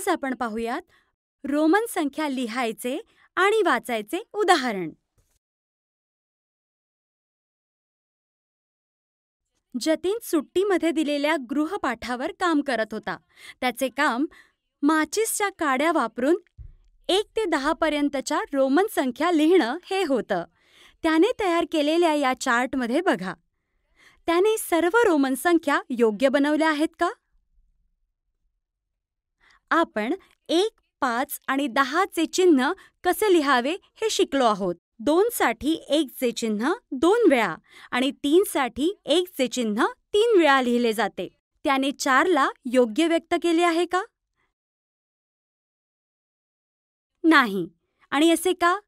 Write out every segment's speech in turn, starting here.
आज आपण पाहूयात रोमन संख्या लिहायचे आणि वाचायचे उदाहरण जतीन सुट्टीमध्ये दिलेल्या गृहपाठावर काम करत होता त्याचे काम माचिसच्या काड्या वापरून एक ते दहा पर्यंतच्या रोमन संख्या लिहिणं हे होतं त्याने तयार केलेल्या या चार्टमध्ये बघा त्याने सर्व रोमन संख्या योग्य बनवल्या आहेत का आपण एक पाच आणि चे चिन्ह कसे लिहावे हे शिकलो आहोत दोनसाठी एकचे चिन्ह दोन वेळा आणि तीनसाठी एकचे चिन्ह तीन वेळा लिहिले जाते त्याने चारला योग्य व्यक्त केले आहे का नाही आणि असे का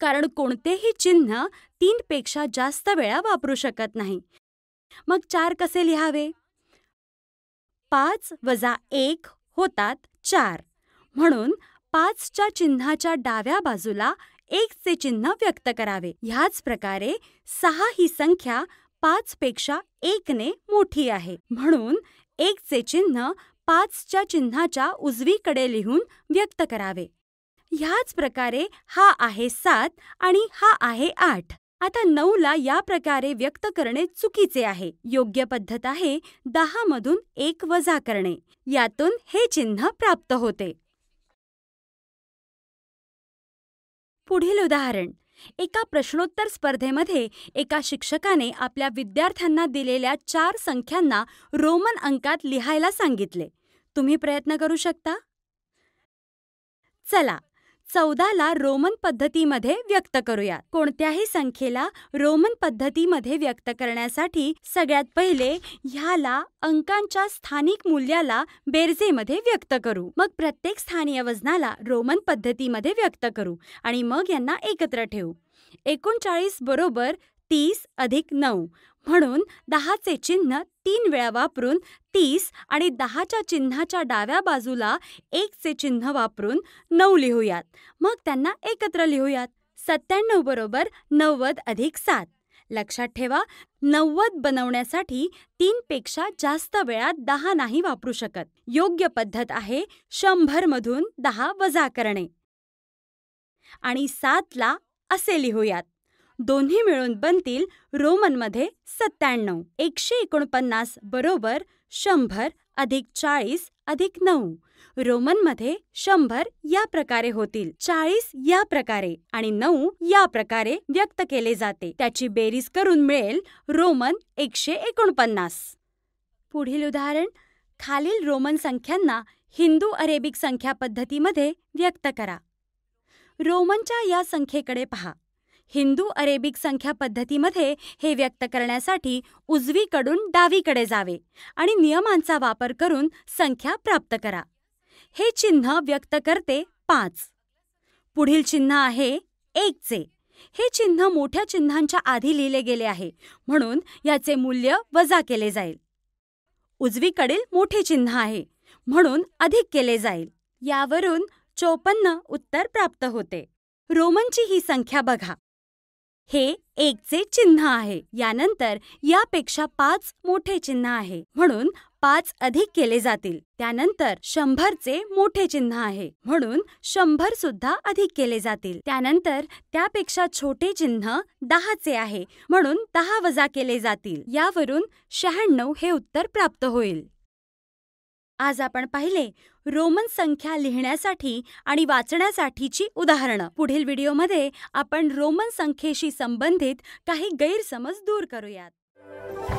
कारण कोणतेही चिन्ह तीनपेक्षा जास्त वेळा वापरू शकत नाही मग चार कसे लिहावे पाच वजा एक होतात चार म्हणून पाचच्या चिन्हाच्या डाव्या बाजूला एकचे चिन्ह व्यक्त करावे ह्याच प्रकारे सहा ही संख्या पाच पेक्षा एकने मोठी आहे म्हणून एकचे चिन्ह पाचच्या चिन्हाच्या उजवीकडे लिहून व्यक्त करावे ह्याच प्रकारे हा आहे सात आणि हा आहे आठ आता नऊला या प्रकारे व्यक्त करणे चुकीचे आहे योग्य पद्धत आहे दहा मधून एक वजा करणे यातून हे चिन्ह प्राप्त होते पुढील उदाहरण एका प्रश्नोत्तर स्पर्धेमध्ये एका शिक्षकाने आपल्या विद्यार्थ्यांना दिलेल्या चार संख्यांना रोमन अंकात लिहायला सांगितले तुम्ही प्रयत्न करू शकता चला चौदाला रोमन पद्धतीमध्ये व्यक्त करूया कोणत्याही संख्येला रोमन पद्धतीमध्ये व्यक्त करण्यासाठी सगळ्यात पहिले ह्याला अंकांच्या स्थानिक मूल्याला बेरजेमध्ये व्यक्त करू मग प्रत्येक स्थानीय वजनाला रोमन पद्धतीमध्ये व्यक्त करू आणि मग यांना एकत्र ठेवू एकोणचाळीस बरोबर तीस अधिक नऊ म्हणून दहाचे चिन्ह तीन वेळा वापरून तीस आणि दहाच्या चिन्हाच्या डाव्या बाजूला एकचे चिन्ह वापरून नऊ लिहूयात मग त्यांना एकत्र लिहूयात सत्त्याण्णव बरोबर नव्वद अधिक सात लक्षात ठेवा नव्वद बनवण्यासाठी तीनपेक्षा जास्त वेळा दहा नाही वापरू शकत योग्य पद्धत आहे शंभरमधून दहा वजा करणे आणि सातला असे लिहूयात दोन्ही मिळून बनतील रोमनमध्ये सत्त्याण्णव एकशे एकोणपन्नास बरोबर शंभर अधिक चाळीस अधिक नऊ रोमनमध्ये शंभर या प्रकारे होतील चाळीस या प्रकारे आणि नऊ या प्रकारे व्यक्त केले जाते त्याची बेरीज करून मिळेल रोमन एकशे एकोणपन्नास पुढील उदाहरण खालील रोमन संख्यांना हिंदू अरेबिक संख्या पद्धतीमध्ये व्यक्त करा रोमनच्या या संख्येकडे पहा हिंदू अरेबिक संख्या पद्धतीमध्ये हे व्यक्त करण्यासाठी उजवीकडून डावीकडे जावे आणि नियमांचा वापर करून संख्या प्राप्त करा हे चिन्ह व्यक्त करते पाच पुढील चिन्ह आहे एकचे हे चिन्ह मोठ्या चिन्हांच्या आधी लिहिले गेले आहे म्हणून याचे मूल्य वजा केले जाईल उजवीकडील मोठे चिन्ह आहे म्हणून अधिक केले जाईल यावरून चोपन्न उत्तर प्राप्त होते रोमनची ही संख्या बघा हे एकचे चिन्ह आहे यानंतर यापेक्षा पाच मोठे चिन्ह आहे म्हणून पाच अधिक केले जातील त्यानंतर शंभरचे मोठे चिन्ह आहे म्हणून शंभर सुद्धा अधिक केले जातील त्यानंतर त्यापेक्षा छोटे चिन्ह दहाचे आहे म्हणून दहा वजा केले जातील यावरून शहाण्णव हे उत्तर प्राप्त होईल आज आपण पाहिले रोमन संख्या लिहिण्यासाठी आणि वाचण्यासाठीची उदाहरणं पुढील व्हिडिओमध्ये आपण रोमन संख्येशी संबंधित काही गैरसमज दूर करूयात